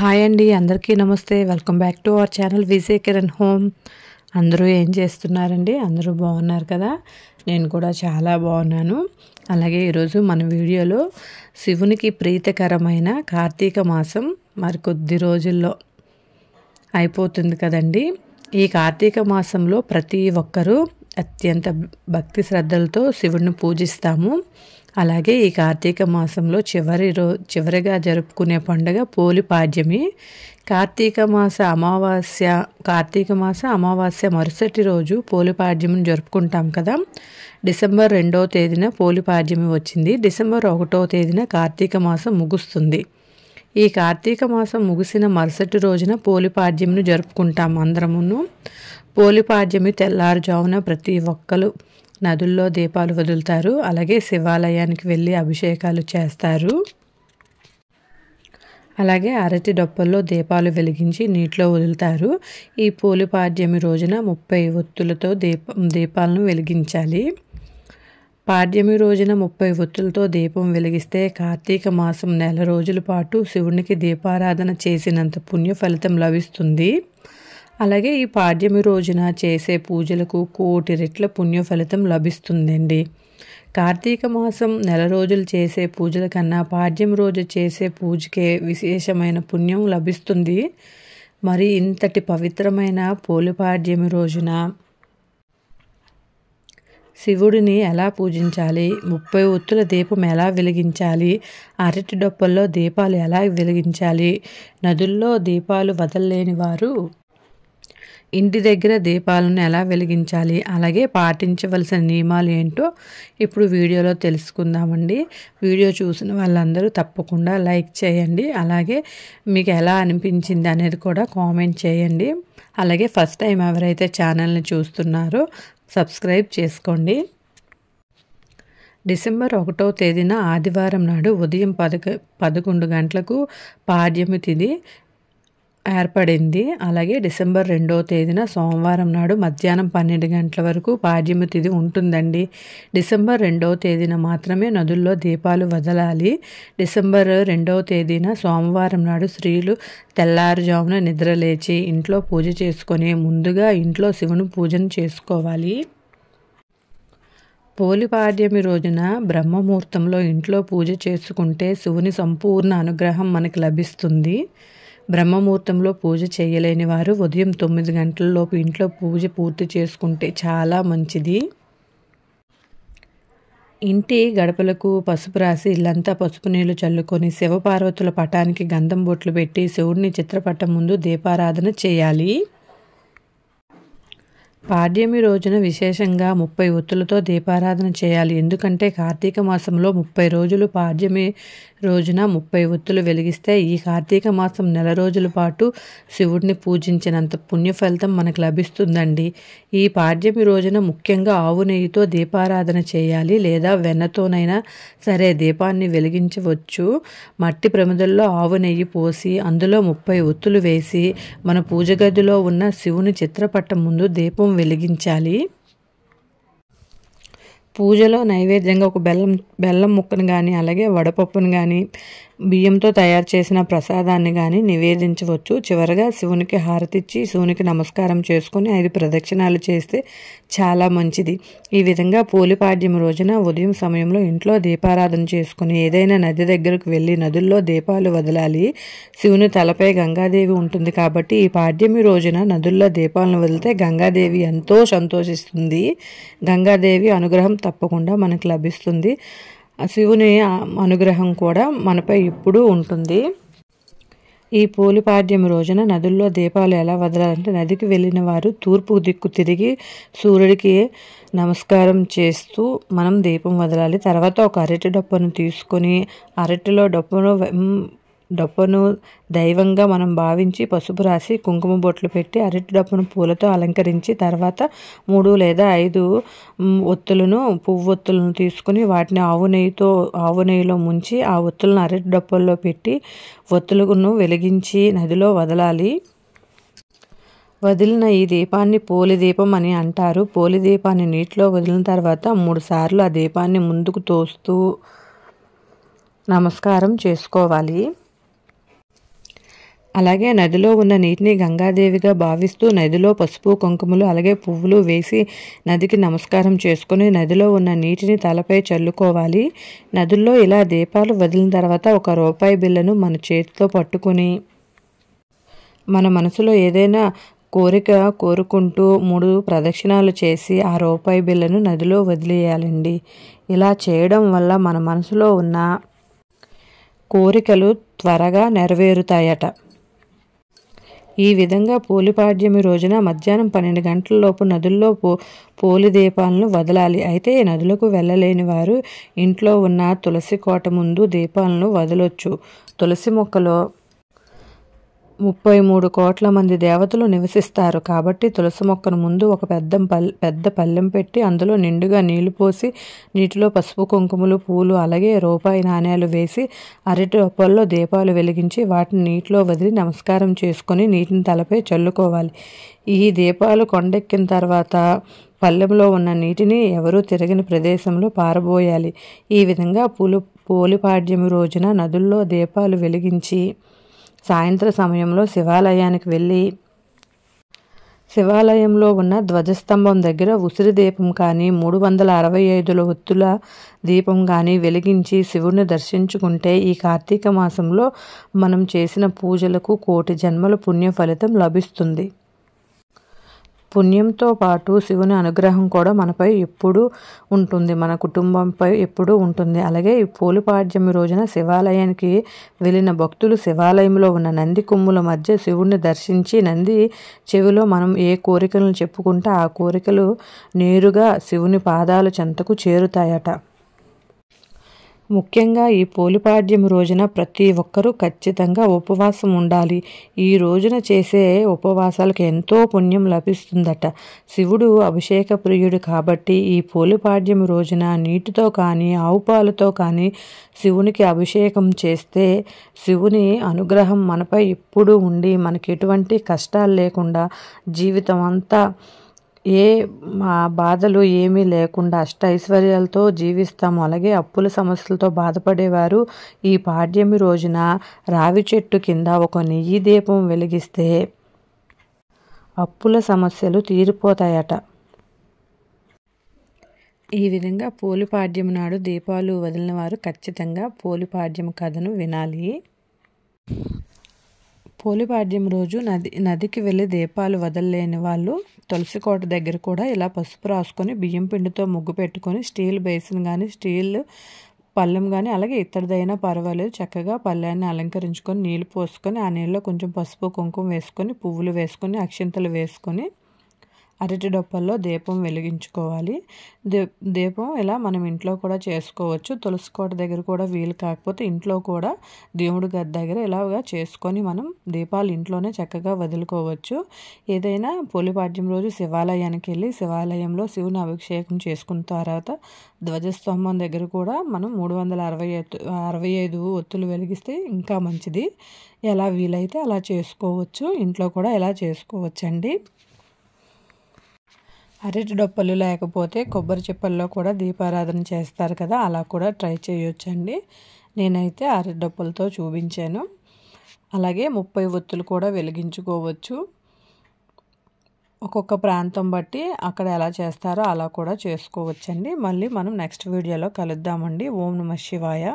hi అండి అందరికీ నమస్తే welcome back to our channel Vijay Kiran home అందరూ ఏం చేస్తున్నారండి అందరూ బాగున్నారు కదా నేను కూడా చాలా బాగున్నాను అలాగే ఈరోజు మన వీడియోలో శివునికి ప్రీతికరమైన కార్తీక మాసం మరి కొద్ది రోజుల్లో అయిపోతుంది కదండి ఈ కార్తీక మాసంలో ప్రతి ఒక్కరూ అత్యంత భక్తి శ్రద్ధలతో శివుడిని పూజిస్తాము అలాగే ఈ కార్తీక మాసంలో చివరి రో చివరిగా జరుపుకునే పండుగ పోలిపాడ్యమి కార్తీక మాస అమావాస్య కార్తీక మాస అమావాస్య మరుసటి రోజు పాడ్యమిని జరుపుకుంటాం కదా డిసెంబర్ రెండవ తేదీన పోలిపాడ్యమి వచ్చింది డిసెంబర్ ఒకటో తేదీన కార్తీక మాసం ముగుస్తుంది ఈ కార్తీక మాసం ముగిసిన మరుసటి రోజున పాడ్యమిని జరుపుకుంటాం అందరమును పోలిపాడ్యమి తెల్లారుజామున ప్రతి ఒక్కరు నదుల్లో దీపాలు వదులుతారు అలాగే శివాలయానికి వెళ్ళి అభిషేకాలు చేస్తారు అలాగే అరటి డొప్పల్లో దీపాలు వెలిగించి నీటిలో వదులుతారు ఈ పోలిపాడ్యమి రోజున ముప్పై ఒత్తులతో దీప దీపాలను వెలిగించాలి పాడ్యమి రోజున ముప్పై ఒత్తులతో దీపం వెలిగిస్తే కార్తీక మాసం నెల రోజుల పాటు శివునికి దీపారాధన చేసినంత పుణ్య ఫలితం లభిస్తుంది అలాగే ఈ పాడ్యమి రోజున చేసే పూజలకు కోటి రెట్ల పుణ్య ఫలితం లభిస్తుందండి కార్తీక మాసం నెల రోజులు చేసే పూజల కన్నా పాడ్యం రోజు చేసే పూజకే విశేషమైన పుణ్యం లభిస్తుంది మరి ఇంతటి పవిత్రమైన పోలిపాడ్యమి రోజున శివుడిని ఎలా పూజించాలి ముప్పై ఒత్తుల దీపం ఎలా వెలిగించాలి అరటి డొప్పల్లో దీపాలు ఎలా వెలిగించాలి నదుల్లో దీపాలు వదలలేని వారు ఇంటి దగ్గర దీపాలను ఎలా వెలిగించాలి అలాగే పాటించవలసిన నియమాలు ఏంటో ఇప్పుడు వీడియోలో తెలుసుకుందామండి వీడియో చూసిన వాళ్ళందరూ తప్పకుండా లైక్ చేయండి అలాగే మీకు ఎలా అనిపించింది అనేది కూడా కామెంట్ చేయండి అలాగే ఫస్ట్ టైం ఎవరైతే ఛానల్ని చూస్తున్నారో సబ్స్క్రైబ్ చేసుకోండి డిసెంబర్ ఒకటో తేదీన ఆదివారం నాడు ఉదయం పదక పదకొండు గంటలకు పాడ్యమి తిది ఏర్పడింది అలాగే డిసెంబర్ రెండవ తేదీన సోమవారం నాడు మధ్యాహ్నం పన్నెండు గంటల వరకు పాడ్యమ తిథి ఉంటుందండి డిసెంబర్ రెండవ తేదీన మాత్రమే నదుల్లో దీపాలు వదలాలి డిసెంబర్ రెండవ తేదీన సోమవారం నాడు స్త్రీలు తెల్లారుజామున నిద్రలేచి ఇంట్లో పూజ చేసుకొని ముందుగా ఇంట్లో శివుని పూజను చేసుకోవాలి పోలిపాడ్యమి రోజున బ్రహ్మముహూర్తంలో ఇంట్లో పూజ చేసుకుంటే శివుని సంపూర్ణ అనుగ్రహం మనకు లభిస్తుంది బ్రహ్మముహూర్తంలో పూజ చేయలేని వారు ఉదయం తొమ్మిది గంటలలోపు ఇంట్లో పూజ పూర్తి చేసుకుంటే చాలా మంచిది ఇంటి గడపలకు పసుపు రాసి ఇల్లంతా పసుపు నీళ్లు చల్లుకొని శివపార్వతుల పటానికి గంధం బొట్లు పెట్టి శివుడిని చిత్రపటం ముందు దీపారాధన చేయాలి పాడ్యమి రోజున విశేషంగా ముప్పై ఒత్తులతో దీపారాధన చేయాలి ఎందుకంటే కార్తీక మాసంలో ముప్పై రోజులు పాడ్యమి రోజున ముప్పై ఒత్తులు వెలిగిస్తే ఈ కార్తీక మాసం నెల రోజుల పాటు శివుడిని పూజించినంత పుణ్య ఫలితం మనకు లభిస్తుందండి ఈ పాడ్యమి రోజున ముఖ్యంగా ఆవు నెయ్యితో దీపారాధన చేయాలి లేదా వెన్నతోనైనా సరే దీపాన్ని వెలిగించవచ్చు మట్టి ప్రమిదల్లో ఆవు నెయ్యి పోసి అందులో ముప్పై ఒత్తులు వేసి మన పూజ గదిలో ఉన్న శివుని చిత్రపటం ముందు దీపం వెలిగించాలి పూజలో నైవేద్యంగా ఒక బెల్లం బెల్లం ముక్కను కానీ అలాగే వడపప్పును కానీ బియ్యంతో తయారు చేసిన ప్రసాదాన్ని కానీ నివేదించవచ్చు చివరగా శివునికి హారతిచ్చి శివునికి నమస్కారం చేసుకొని ఐదు ప్రదక్షిణాలు చేస్తే చాలా మంచిది ఈ విధంగా పోలిపాడ్యం రోజున ఉదయం సమయంలో ఇంట్లో దీపారాధన చేసుకుని ఏదైనా నది దగ్గరకు వెళ్ళి నదుల్లో దీపాలు వదలాలి శివుని తలపై గంగాదేవి ఉంటుంది కాబట్టి ఈ పాడ్యమి రోజున నదుల్లో దీపాలను వదిలితే గంగాదేవి ఎంతో సంతోషిస్తుంది గంగాదేవి అనుగ్రహం తప్పకుండా మనకు లభిస్తుంది శివుని అనుగ్రహం కూడా మనపై ఇప్పుడు ఉంటుంది ఈ పోలిపాడ్యం రోజున నదుల్లో దీపాలు ఎలా వదలాలంటే నదికి వెళ్ళిన వారు తూర్పు దిక్కు తిరిగి సూర్యుడికి నమస్కారం చేస్తూ మనం దీపం వదలాలి తర్వాత ఒక అరటి డప్పును తీసుకొని అరటిలో డప్పును డప్పును దైవంగా మనం భావించి పసుపు రాసి కుంకుమ బొట్లు పెట్టి అరటి డప్పును పూలతో అలంకరించి తర్వాత మూడు లేదా ఐదు ఒత్తులను పువ్వు ఒత్తులను తీసుకుని వాటిని ఆవు నెయ్యితో ఆవు నెయ్యిలో ముంచి ఆ ఒత్తులను అరటి డప్పుల్లో పెట్టి ఒత్తులను వెలిగించి నదిలో వదలాలి వదిలిన ఈ దీపాన్ని పోలి దీపం అని అంటారు పోలి దీపాన్ని నీటిలో వదిలిన తర్వాత మూడుసార్లు ఆ దీపాన్ని ముందుకు తోస్తూ నమస్కారం చేసుకోవాలి అలాగే నదిలో ఉన్న నీటిని గంగాదేవిగా భావిస్తూ నదిలో పసుపు కుంకుమలు అలాగే పువ్వులు వేసి నదికి నమస్కారం చేసుకుని నదిలో ఉన్న నీటిని తలపై చల్లుకోవాలి నదుల్లో ఇలా దీపాలు వదిలిన తర్వాత ఒక రూపాయి బిళ్ళను మన చేతితో పట్టుకుని మన మనసులో ఏదైనా కోరిక కోరుకుంటూ మూడు ప్రదక్షిణాలు చేసి ఆ రూపాయి బిళ్ళను నదిలో వదిలేయాలండి ఇలా చేయడం వల్ల మన మనసులో ఉన్న కోరికలు త్వరగా నెరవేరుతాయట ఈ విధంగా పోలిపాడ్యమి రోజున మధ్యాహ్నం పన్నెండు గంటల లోపు నదుల్లో పో పోలి దీపాలను వదలాలి అయితే నదులకు వెళ్ళలేని వారు ఇంట్లో ఉన్న తులసి కోట ముందు దీపాలను వదలొచ్చు తులసి మొక్కలో ముప్పై మూడు కోట్ల మంది దేవతలు నివసిస్తారు కాబట్టి తులసి మొక్కను ముందు ఒక పెద్ద పెద్ద పల్లెం పెట్టి అందులో నిండుగా నీళ్లు పోసి నీటిలో పసుపు కుంకుమలు పూలు అలాగే రూపాయి నాణ్యాలు వేసి అరటి రూపాల్లో దీపాలు వెలిగించి వాటిని నీటిలో వదిలి నమస్కారం చేసుకొని నీటిని తలపై చల్లుకోవాలి ఈ దీపాలు కొండెక్కిన తర్వాత పల్లెంలో ఉన్న నీటిని ఎవరూ తిరగని ప్రదేశంలో పారబోయాలి ఈ విధంగా పూలు పోలిపాడ్యమి రోజున నదుల్లో దీపాలు వెలిగించి సాయంత్ర సమయంలో శివాలయానికి వెళ్ళి శివాలయంలో ఉన్న ధ్వజస్తంభం దగ్గర ఉసిరి దీపం కానీ మూడు వందల అరవై ఐదుల ఒత్తుల దీపం కానీ వెలిగించి శివుని దర్శించుకుంటే ఈ కార్తీక మాసంలో మనం చేసిన పూజలకు కోటి జన్మల పుణ్య ఫలితం లభిస్తుంది పుణ్యంతో పాటు శివుని అనుగ్రహం కూడా మనపై ఎప్పుడూ ఉంటుంది మన కుటుంబంపై ఎప్పుడూ ఉంటుంది అలాగే ఈ పోలిపాడ్యమి రోజున శివాలయానికి వెళ్ళిన భక్తులు శివాలయంలో ఉన్న నంది కొమ్ముల మధ్య శివుణ్ణి దర్శించి నంది చెవిలో మనం ఏ కోరికలను చెప్పుకుంటే ఆ కోరికలు నేరుగా శివుని పాదాలు చెంతకు చేరుతాయట ముఖ్యంగా ఈ పోలిపాడ్యం రోజున ప్రతి ఒక్కరూ ఖచ్చితంగా ఉపవాసం ఉండాలి ఈ రోజున చేసే ఉపవాసాలకు ఎంతో పుణ్యం లభిస్తుందట శివుడు అభిషేక ప్రియుడు కాబట్టి ఈ పోలిపాడ్యం రోజున నీటితో కానీ ఆవు పాలతో కానీ శివునికి అభిషేకం చేస్తే శివుని అనుగ్రహం మనపై ఎప్పుడూ ఉండి మనకి ఎటువంటి కష్టాలు లేకుండా జీవితం అంతా ఏ మా బాధలు ఏమీ లేకుండా అష్ట ఐశ్వర్యాలతో జీవిస్తాము అలాగే అప్పుల సమస్యలతో బాధపడేవారు ఈ పాడ్యమి రోజున రావి చెట్టు కింద ఒక నెయ్యి దీపం వెలిగిస్తే అప్పుల సమస్యలు తీరిపోతాయట ఈ విధంగా పోలిపాడ్యం నాడు దీపాలు వదిలిన వారు ఖచ్చితంగా పోలిపాడ్యం కథను వినాలి పోలిపాడ్యం రోజు నది నదికి వెళ్ళి దీపాలు వదలలేని వాళ్ళు తులసి కోట దగ్గర కూడా ఇలా పసుపు రాసుకొని బియ్యం పిండితో ముగ్గు పెట్టుకొని స్టీల్ బేసిన్ కానీ స్టీల్ పళ్ళెం కానీ అలాగే ఇతరదైనా పర్వాలేదు చక్కగా పళ్ళాన్ని అలంకరించుకొని నీళ్ళు పోసుకొని ఆ నీళ్ళలో కొంచెం పసుపు కుంకుమ వేసుకొని పువ్వులు వేసుకొని అక్షింతలు వేసుకొని అరటి డొప్పల్లో దీపం వెలిగించుకోవాలి దీపం ఇలా మనం ఇంట్లో కూడా చేసుకోవచ్చు తులసి కోట దగ్గర కూడా వీలు కాకపోతే ఇంట్లో కూడా దేవుడి గది దగ్గర ఇలాగా చేసుకొని మనం దీపాలు ఇంట్లోనే చక్కగా వదులుకోవచ్చు ఏదైనా పోలిపాడ్యం రోజు శివాలయానికి వెళ్ళి శివాలయంలో శివుని అభిషేకం చేసుకున్న తర్వాత ధ్వజస్తంభం దగ్గర కూడా మనం మూడు వందల అరవై అరవై ఐదు ఒత్తులు వెలిగిస్తే ఇంకా మంచిది ఎలా వీలైతే అలా చేసుకోవచ్చు ఇంట్లో కూడా ఎలా చేసుకోవచ్చండి అరటి డొప్పలు లేకపోతే కొబ్బరి చిప్పల్లో కూడా దీపారాధన చేస్తారు కదా అలా కూడా ట్రై చేయొచ్చండి నేనైతే అరటి డొప్పలతో చూపించాను అలాగే ముప్పై ఒత్తులు కూడా వెలిగించుకోవచ్చు ఒక్కొక్క ప్రాంతం బట్టి అక్కడ ఎలా చేస్తారో అలా కూడా చేసుకోవచ్చండి మళ్ళీ మనం నెక్స్ట్ వీడియోలో కలుద్దామండి ఓం నమ శివాయ